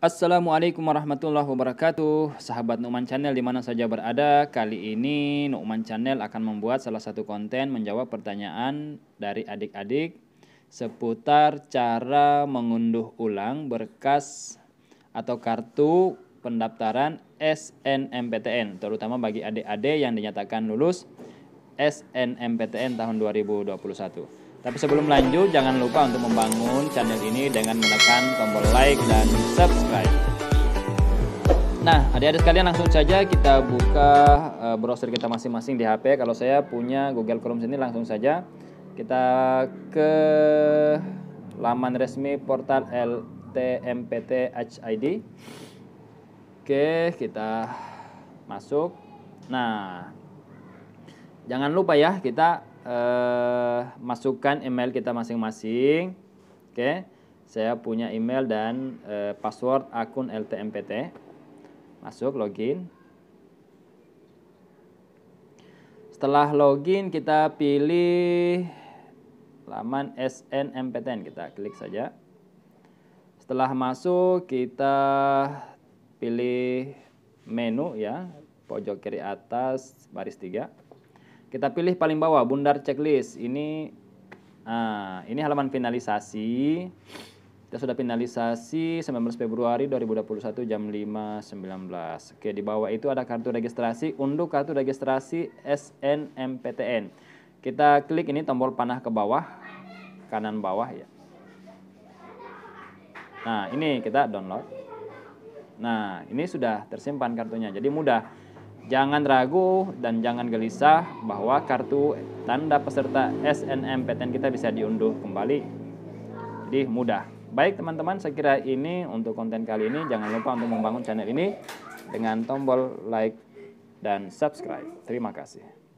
Assalamualaikum warahmatullahi wabarakatuh Sahabat Numan Channel dimana saja berada Kali ini Numan Channel akan membuat salah satu konten Menjawab pertanyaan dari adik-adik Seputar cara mengunduh ulang berkas Atau kartu pendaftaran SNMPTN Terutama bagi adik-adik yang dinyatakan lulus SNMPTN tahun 2021 tapi sebelum lanjut, jangan lupa untuk membangun channel ini dengan menekan tombol like dan subscribe Nah, adik-adik sekalian langsung saja kita buka eh, browser kita masing-masing di HP. Kalau saya punya Google Chrome sini langsung saja kita ke laman resmi portal LTMPT HID. Oke, kita masuk. Nah, jangan lupa ya kita uh, masukkan email kita masing-masing. Oke. Saya punya email dan uh, password akun LTMPT. Masuk login. Setelah login kita pilih laman SNMPTN kita klik saja. Setelah masuk kita pilih menu ya, pojok kiri atas baris 3. Kita pilih paling bawah bundar checklist. Ini ah ini halaman finalisasi. Kita sudah finalisasi 19 Februari 2021 jam 5.19. Oke, di bawah itu ada kartu registrasi, unduh kartu registrasi SNMPTN. Kita klik ini tombol panah ke bawah, kanan bawah ya. Nah, ini kita download. Nah, ini sudah tersimpan kartunya, jadi mudah. Jangan ragu dan jangan gelisah bahwa kartu tanda peserta SNMPTN kita bisa diunduh kembali. Jadi mudah. Baik teman-teman, saya kira ini untuk konten kali ini. Jangan lupa untuk membangun channel ini dengan tombol like dan subscribe. Terima kasih.